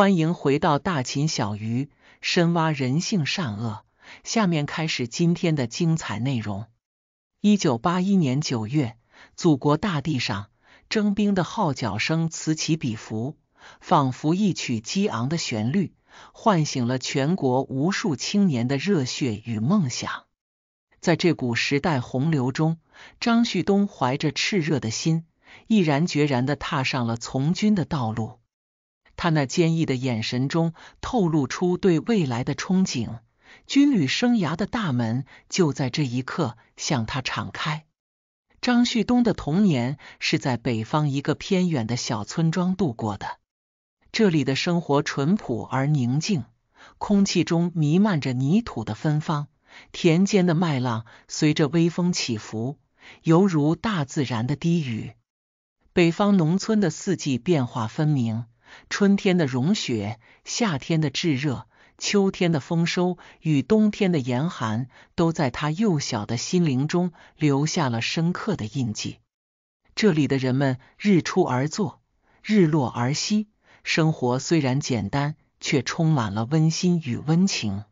欢迎回到大秦小鱼，深挖人性善恶。下面开始今天的精彩内容。一九八一年九月，祖国大地上征兵的号角声此起彼伏，仿佛一曲激昂的旋律，唤醒了全国无数青年的热血与梦想。在这股时代洪流中，张旭东怀着炽热的心，毅然决然的踏上了从军的道路。他那坚毅的眼神中透露出对未来的憧憬，军旅生涯的大门就在这一刻向他敞开。张旭东的童年是在北方一个偏远的小村庄度过的，这里的生活淳朴而宁静，空气中弥漫着泥土的芬芳，田间的麦浪随着微风起伏，犹如大自然的低语。北方农村的四季变化分明。春天的融雪，夏天的炙热，秋天的丰收与冬天的严寒，都在他幼小的心灵中留下了深刻的印记。这里的人们日出而作，日落而息，生活虽然简单，却充满了温馨与温情。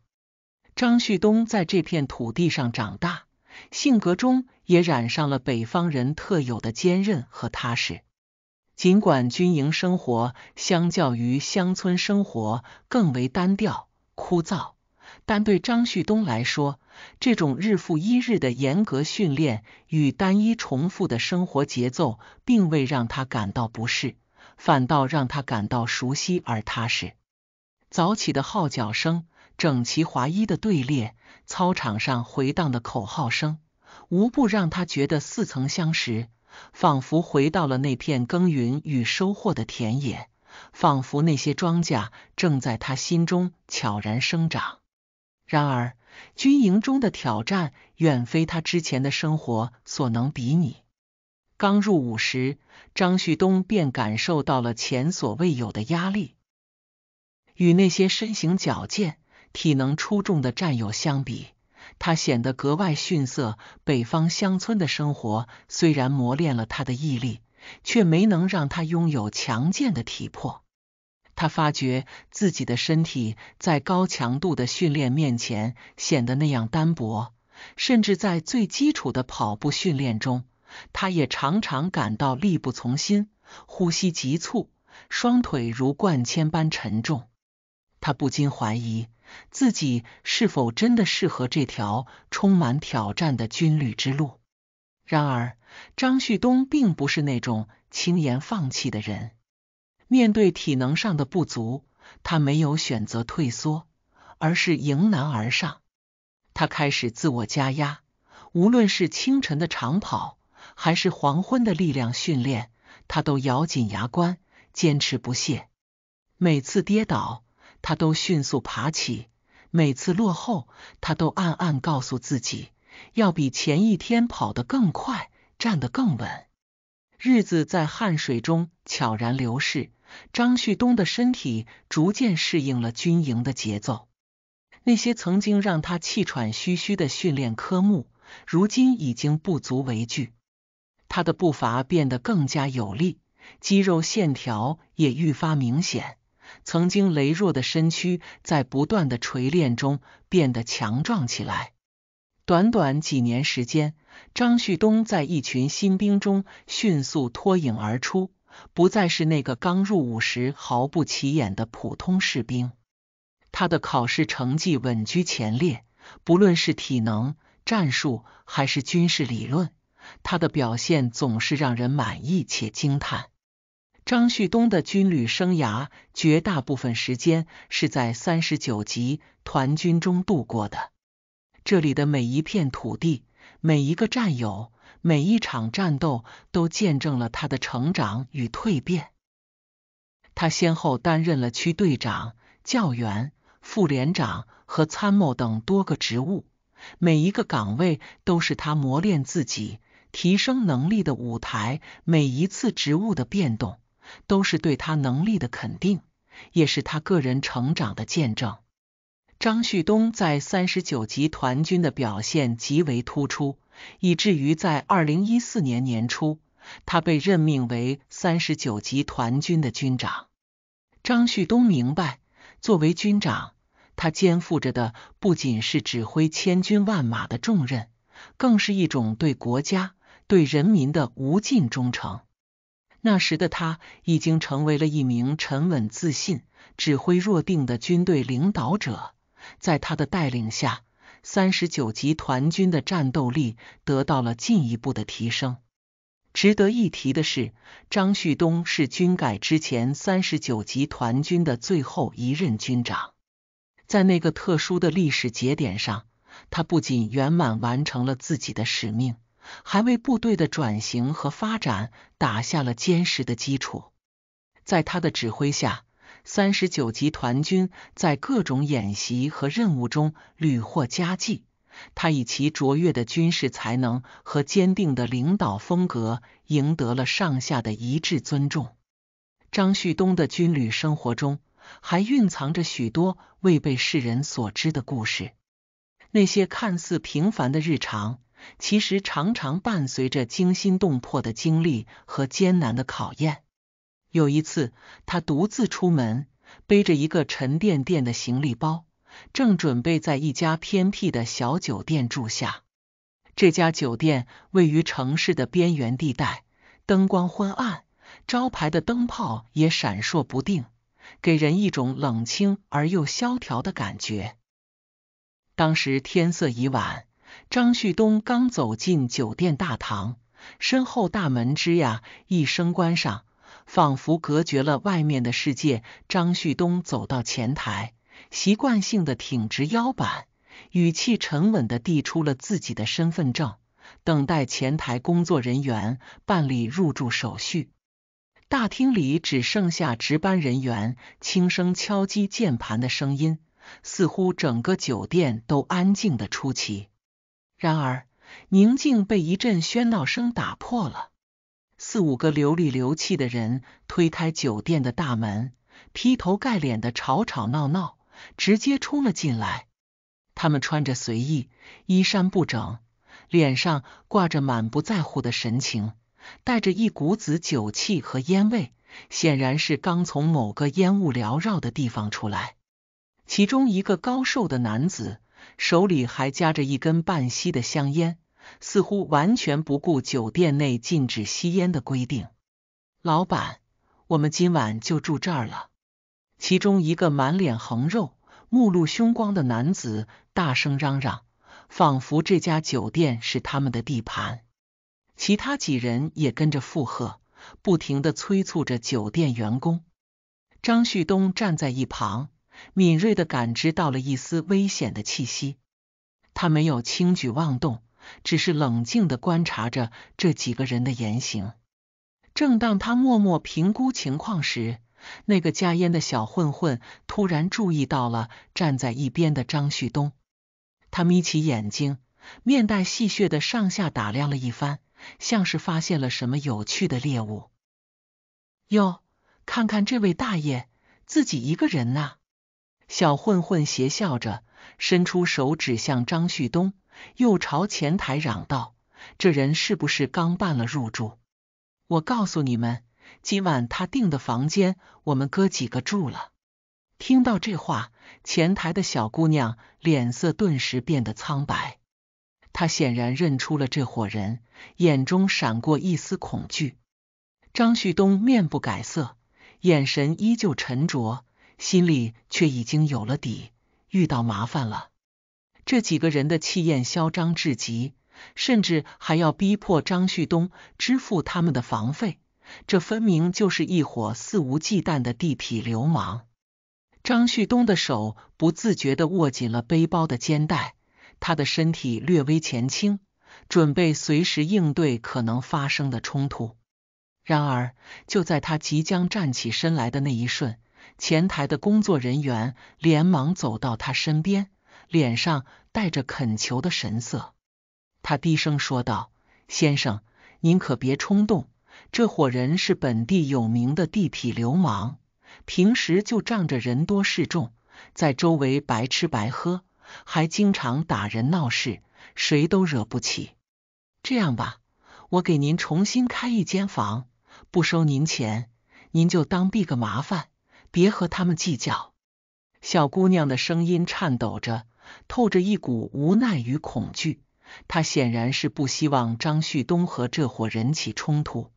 张旭东在这片土地上长大，性格中也染上了北方人特有的坚韧和踏实。尽管军营生活相较于乡村生活更为单调枯燥，但对张旭东来说，这种日复一日的严格训练与单一重复的生活节奏，并未让他感到不适，反倒让他感到熟悉而踏实。早起的号角声、整齐划一的队列、操场上回荡的口号声，无不让他觉得似曾相识。仿佛回到了那片耕耘与收获的田野，仿佛那些庄稼正在他心中悄然生长。然而，军营中的挑战远非他之前的生活所能比拟。刚入伍时，张旭东便感受到了前所未有的压力。与那些身形矫健、体能出众的战友相比，他显得格外逊色。北方乡村的生活虽然磨练了他的毅力，却没能让他拥有强健的体魄。他发觉自己的身体在高强度的训练面前显得那样单薄，甚至在最基础的跑步训练中，他也常常感到力不从心，呼吸急促，双腿如灌铅般沉重。他不禁怀疑。自己是否真的适合这条充满挑战的军旅之路？然而，张旭东并不是那种轻言放弃的人。面对体能上的不足，他没有选择退缩，而是迎难而上。他开始自我加压，无论是清晨的长跑，还是黄昏的力量训练，他都咬紧牙关，坚持不懈。每次跌倒，他都迅速爬起，每次落后，他都暗暗告诉自己，要比前一天跑得更快，站得更稳。日子在汗水中悄然流逝，张旭东的身体逐渐适应了军营的节奏。那些曾经让他气喘吁吁的训练科目，如今已经不足为惧。他的步伐变得更加有力，肌肉线条也愈发明显。曾经羸弱的身躯在不断的锤炼中变得强壮起来。短短几年时间，张旭东在一群新兵中迅速脱颖而出，不再是那个刚入伍时毫不起眼的普通士兵。他的考试成绩稳居前列，不论是体能、战术还是军事理论，他的表现总是让人满意且惊叹。张旭东的军旅生涯，绝大部分时间是在三十九集团军中度过的。这里的每一片土地、每一个战友、每一场战斗，都见证了他的成长与蜕变。他先后担任了区队长、教员、副连长和参谋等多个职务，每一个岗位都是他磨练自己、提升能力的舞台。每一次职务的变动，都是对他能力的肯定，也是他个人成长的见证。张旭东在三十九集团军的表现极为突出，以至于在二零一四年年初，他被任命为三十九集团军的军长。张旭东明白，作为军长，他肩负着的不仅是指挥千军万马的重任，更是一种对国家、对人民的无尽忠诚。那时的他已经成为了一名沉稳、自信、指挥若定的军队领导者。在他的带领下，三十九集团军的战斗力得到了进一步的提升。值得一提的是，张旭东是军改之前三十九集团军的最后一任军长。在那个特殊的历史节点上，他不仅圆满完成了自己的使命。还为部队的转型和发展打下了坚实的基础。在他的指挥下，三十九集团军在各种演习和任务中屡获佳绩。他以其卓越的军事才能和坚定的领导风格，赢得了上下的一致尊重。张旭东的军旅生活中，还蕴藏着许多未被世人所知的故事。那些看似平凡的日常。其实常常伴随着惊心动魄的经历和艰难的考验。有一次，他独自出门，背着一个沉甸甸的行李包，正准备在一家偏僻的小酒店住下。这家酒店位于城市的边缘地带，灯光昏暗，招牌的灯泡也闪烁不定，给人一种冷清而又萧条的感觉。当时天色已晚。张旭东刚走进酒店大堂，身后大门吱呀一声关上，仿佛隔绝了外面的世界。张旭东走到前台，习惯性的挺直腰板，语气沉稳的递出了自己的身份证，等待前台工作人员办理入住手续。大厅里只剩下值班人员轻声敲击键盘的声音，似乎整个酒店都安静的出奇。然而，宁静被一阵喧闹声打破了。四五个流里流气的人推开酒店的大门，劈头盖脸的吵吵闹闹，直接冲了进来。他们穿着随意，衣衫不整，脸上挂着满不在乎的神情，带着一股子酒气和烟味，显然是刚从某个烟雾缭绕的地方出来。其中一个高瘦的男子。手里还夹着一根半吸的香烟，似乎完全不顾酒店内禁止吸烟的规定。老板，我们今晚就住这儿了。其中一个满脸横肉、目露凶光的男子大声嚷嚷，仿佛这家酒店是他们的地盘。其他几人也跟着附和，不停地催促着酒店员工。张旭东站在一旁。敏锐的感知到了一丝危险的气息，他没有轻举妄动，只是冷静的观察着这几个人的言行。正当他默默评估情况时，那个加烟的小混混突然注意到了站在一边的张旭东，他眯起眼睛，面带戏谑的上下打量了一番，像是发现了什么有趣的猎物。哟，看看这位大爷，自己一个人呐！小混混邪笑着伸出手指向张旭东，又朝前台嚷道：“这人是不是刚办了入住？我告诉你们，今晚他订的房间我们哥几个住了。”听到这话，前台的小姑娘脸色顿时变得苍白，她显然认出了这伙人，眼中闪过一丝恐惧。张旭东面不改色，眼神依旧沉着。心里却已经有了底。遇到麻烦了，这几个人的气焰嚣张至极，甚至还要逼迫张旭东支付他们的房费。这分明就是一伙肆无忌惮的地痞流氓。张旭东的手不自觉地握紧了背包的肩带，他的身体略微前倾，准备随时应对可能发生的冲突。然而，就在他即将站起身来的那一瞬，前台的工作人员连忙走到他身边，脸上带着恳求的神色。他低声说道：“先生，您可别冲动。这伙人是本地有名的地痞流氓，平时就仗着人多势众，在周围白吃白喝，还经常打人闹事，谁都惹不起。这样吧，我给您重新开一间房，不收您钱，您就当避个麻烦。”别和他们计较。小姑娘的声音颤抖着，透着一股无奈与恐惧。她显然是不希望张旭东和这伙人起冲突。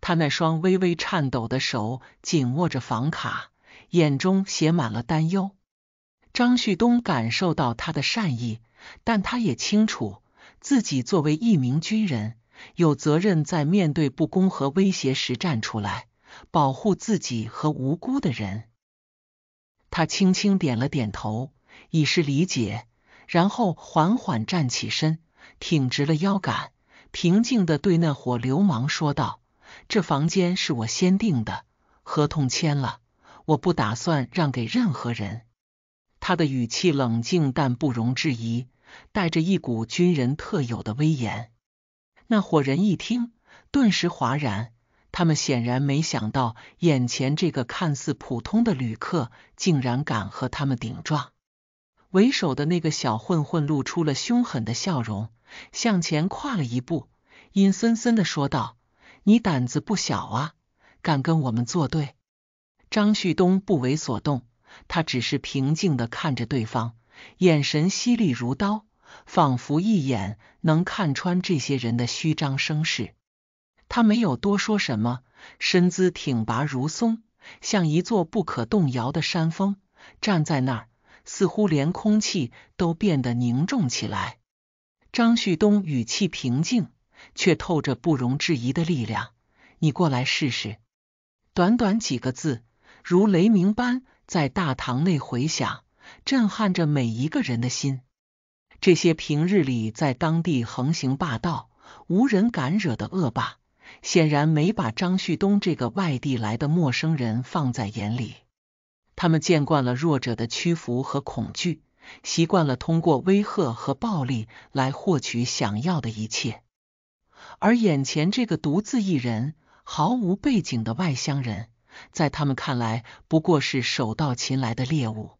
她那双微微颤抖的手紧握着房卡，眼中写满了担忧。张旭东感受到她的善意，但他也清楚，自己作为一名军人，有责任在面对不公和威胁时站出来。保护自己和无辜的人。他轻轻点了点头，以示理解，然后缓缓站起身，挺直了腰杆，平静的对那伙流氓说道：“这房间是我先定的，合同签了，我不打算让给任何人。”他的语气冷静，但不容置疑，带着一股军人特有的威严。那伙人一听，顿时哗然。他们显然没想到，眼前这个看似普通的旅客竟然敢和他们顶撞。为首的那个小混混露出了凶狠的笑容，向前跨了一步，阴森森的说道：“你胆子不小啊，敢跟我们作对。”张旭东不为所动，他只是平静的看着对方，眼神犀利如刀，仿佛一眼能看穿这些人的虚张声势。他没有多说什么，身姿挺拔如松，像一座不可动摇的山峰，站在那儿，似乎连空气都变得凝重起来。张旭东语气平静，却透着不容置疑的力量：“你过来试试。”短短几个字，如雷鸣般在大堂内回响，震撼着每一个人的心。这些平日里在当地横行霸道、无人敢惹的恶霸。显然没把张旭东这个外地来的陌生人放在眼里。他们见惯了弱者的屈服和恐惧，习惯了通过威吓和暴力来获取想要的一切。而眼前这个独自一人、毫无背景的外乡人，在他们看来不过是手到擒来的猎物。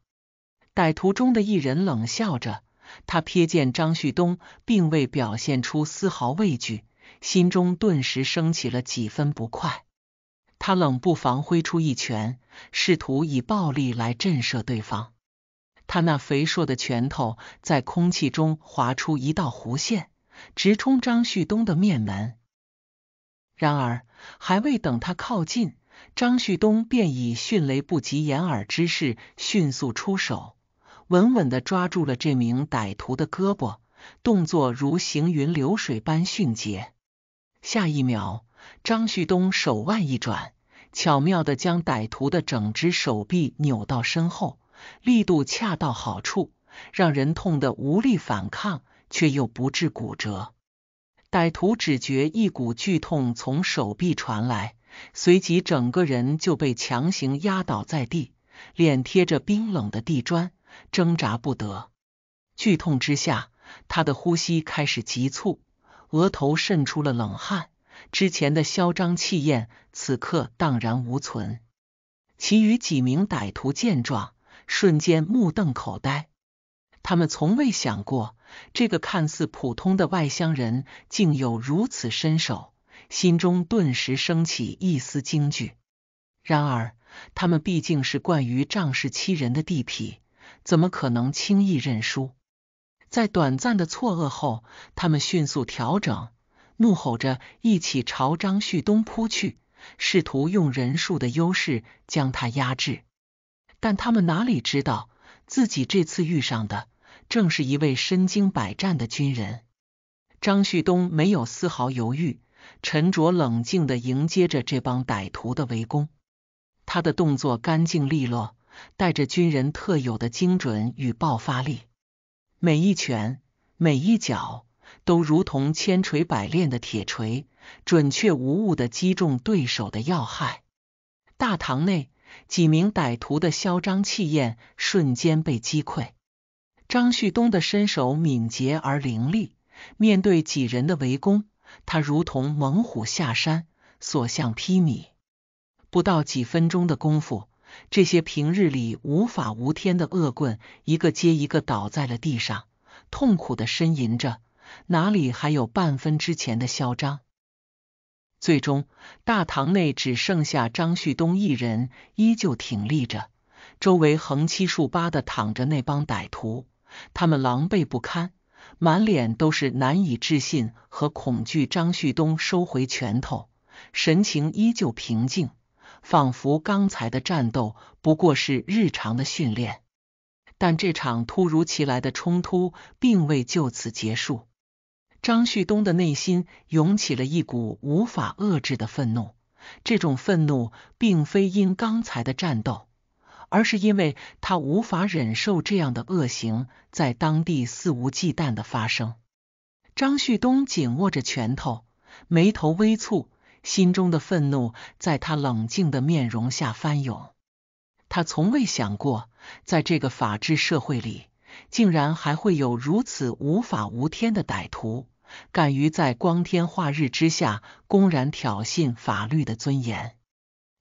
歹徒中的一人冷笑着，他瞥见张旭东，并未表现出丝毫畏惧。心中顿时升起了几分不快，他冷不防挥出一拳，试图以暴力来震慑对方。他那肥硕的拳头在空气中划出一道弧线，直冲张旭东的面门。然而，还未等他靠近，张旭东便以迅雷不及掩耳之势迅速出手，稳稳地抓住了这名歹徒的胳膊，动作如行云流水般迅捷。下一秒，张旭东手腕一转，巧妙的将歹徒的整只手臂扭到身后，力度恰到好处，让人痛得无力反抗，却又不致骨折。歹徒只觉一股剧痛从手臂传来，随即整个人就被强行压倒在地，脸贴着冰冷的地砖，挣扎不得。剧痛之下，他的呼吸开始急促。额头渗出了冷汗，之前的嚣张气焰此刻荡然无存。其余几名歹徒见状，瞬间目瞪口呆。他们从未想过，这个看似普通的外乡人竟有如此身手，心中顿时升起一丝惊惧。然而，他们毕竟是惯于仗势欺人的地痞，怎么可能轻易认输？在短暂的错愕后，他们迅速调整，怒吼着一起朝张旭东扑去，试图用人数的优势将他压制。但他们哪里知道自己这次遇上的正是一位身经百战的军人。张旭东没有丝毫犹豫，沉着冷静的迎接着这帮歹徒的围攻。他的动作干净利落，带着军人特有的精准与爆发力。每一拳、每一脚都如同千锤百炼的铁锤，准确无误的击中对手的要害。大堂内几名歹徒的嚣张气焰瞬间被击溃。张旭东的身手敏捷而凌厉，面对几人的围攻，他如同猛虎下山，所向披靡。不到几分钟的功夫。这些平日里无法无天的恶棍，一个接一个倒在了地上，痛苦的呻吟着，哪里还有半分之前的嚣张？最终，大堂内只剩下张旭东一人，依旧挺立着。周围横七竖八的躺着那帮歹徒，他们狼狈不堪，满脸都是难以置信和恐惧。张旭东收回拳头，神情依旧平静。仿佛刚才的战斗不过是日常的训练，但这场突如其来的冲突并未就此结束。张旭东的内心涌起了一股无法遏制的愤怒，这种愤怒并非因刚才的战斗，而是因为他无法忍受这样的恶行在当地肆无忌惮的发生。张旭东紧握着拳头，眉头微蹙。心中的愤怒在他冷静的面容下翻涌。他从未想过，在这个法治社会里，竟然还会有如此无法无天的歹徒，敢于在光天化日之下公然挑衅法律的尊严。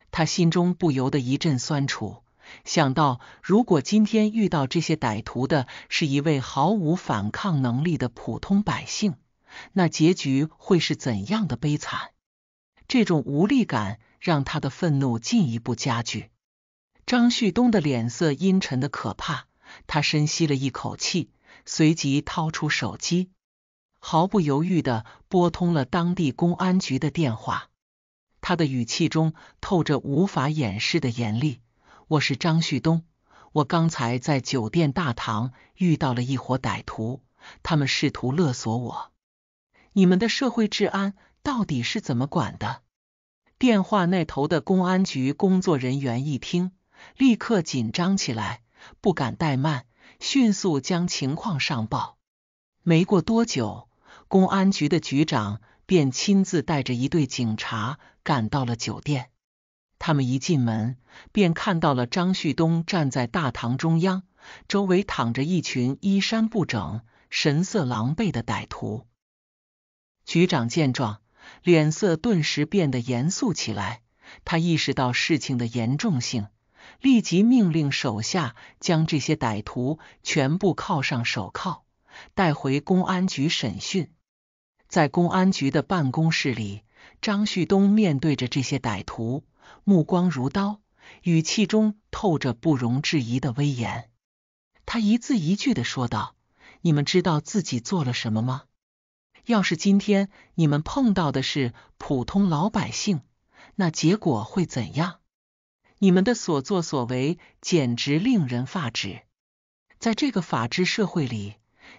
他心中不由得一阵酸楚，想到如果今天遇到这些歹徒的是一位毫无反抗能力的普通百姓，那结局会是怎样的悲惨。这种无力感让他的愤怒进一步加剧。张旭东的脸色阴沉的可怕，他深吸了一口气，随即掏出手机，毫不犹豫的拨通了当地公安局的电话。他的语气中透着无法掩饰的严厉：“我是张旭东，我刚才在酒店大堂遇到了一伙歹徒，他们试图勒索我。你们的社会治安……”到底是怎么管的？电话那头的公安局工作人员一听，立刻紧张起来，不敢怠慢，迅速将情况上报。没过多久，公安局的局长便亲自带着一队警察赶到了酒店。他们一进门，便看到了张旭东站在大堂中央，周围躺着一群衣衫不整、神色狼狈的歹徒。局长见状。脸色顿时变得严肃起来，他意识到事情的严重性，立即命令手下将这些歹徒全部铐上手铐，带回公安局审讯。在公安局的办公室里，张旭东面对着这些歹徒，目光如刀，语气中透着不容置疑的威严。他一字一句的说道：“你们知道自己做了什么吗？”要是今天你们碰到的是普通老百姓，那结果会怎样？你们的所作所为简直令人发指！在这个法治社会里，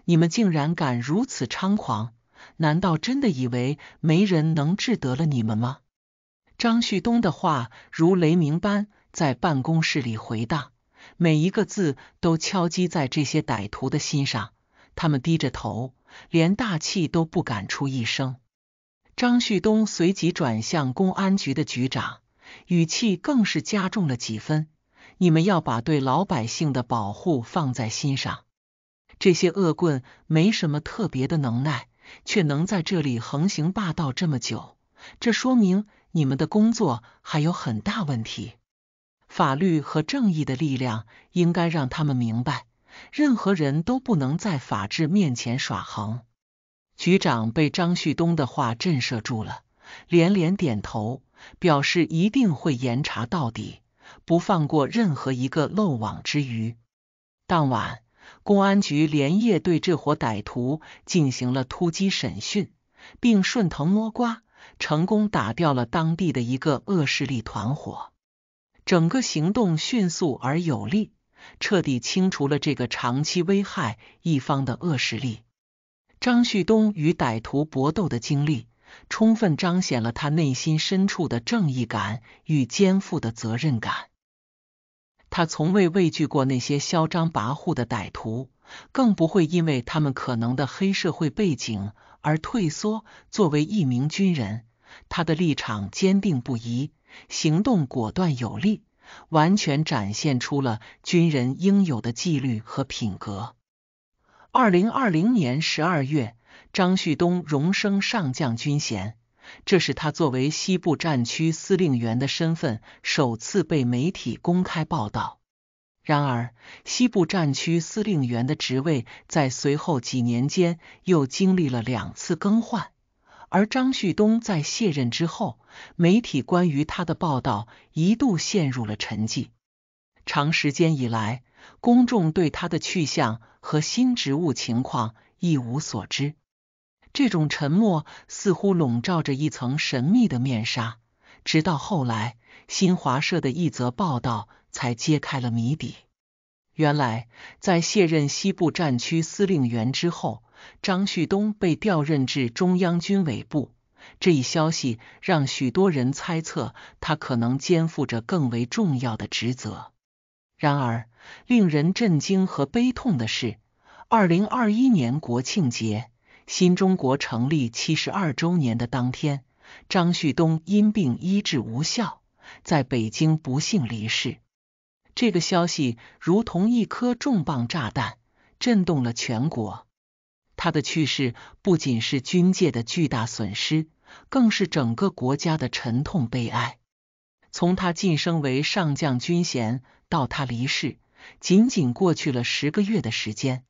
你们竟然敢如此猖狂，难道真的以为没人能治得了你们吗？张旭东的话如雷鸣般在办公室里回荡，每一个字都敲击在这些歹徒的心上。他们低着头。连大气都不敢出一声，张旭东随即转向公安局的局长，语气更是加重了几分：“你们要把对老百姓的保护放在心上。这些恶棍没什么特别的能耐，却能在这里横行霸道这么久，这说明你们的工作还有很大问题。法律和正义的力量应该让他们明白。”任何人都不能在法治面前耍横。局长被张旭东的话震慑住了，连连点头，表示一定会严查到底，不放过任何一个漏网之鱼。当晚，公安局连夜对这伙歹徒进行了突击审讯，并顺藤摸瓜，成功打掉了当地的一个恶势力团伙。整个行动迅速而有力。彻底清除了这个长期危害一方的恶势力。张旭东与歹徒搏斗的经历，充分彰显了他内心深处的正义感与肩负的责任感。他从未畏惧过那些嚣张跋扈的歹徒，更不会因为他们可能的黑社会背景而退缩。作为一名军人，他的立场坚定不移，行动果断有力。完全展现出了军人应有的纪律和品格。二零二零年十二月，张旭东荣升上将军衔，这是他作为西部战区司令员的身份首次被媒体公开报道。然而，西部战区司令员的职位在随后几年间又经历了两次更换。而张旭东在卸任之后，媒体关于他的报道一度陷入了沉寂。长时间以来，公众对他的去向和新职务情况一无所知。这种沉默似乎笼罩着一层神秘的面纱。直到后来，新华社的一则报道才揭开了谜底。原来，在卸任西部战区司令员之后。张旭东被调任至中央军委部，这一消息让许多人猜测他可能肩负着更为重要的职责。然而，令人震惊和悲痛的是，2021年国庆节，新中国成立72周年的当天，张旭东因病医治无效，在北京不幸离世。这个消息如同一颗重磅炸弹，震动了全国。他的去世不仅是军界的巨大损失，更是整个国家的沉痛悲哀。从他晋升为上将军衔到他离世，仅仅过去了十个月的时间，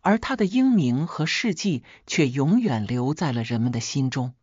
而他的英名和事迹却永远留在了人们的心中。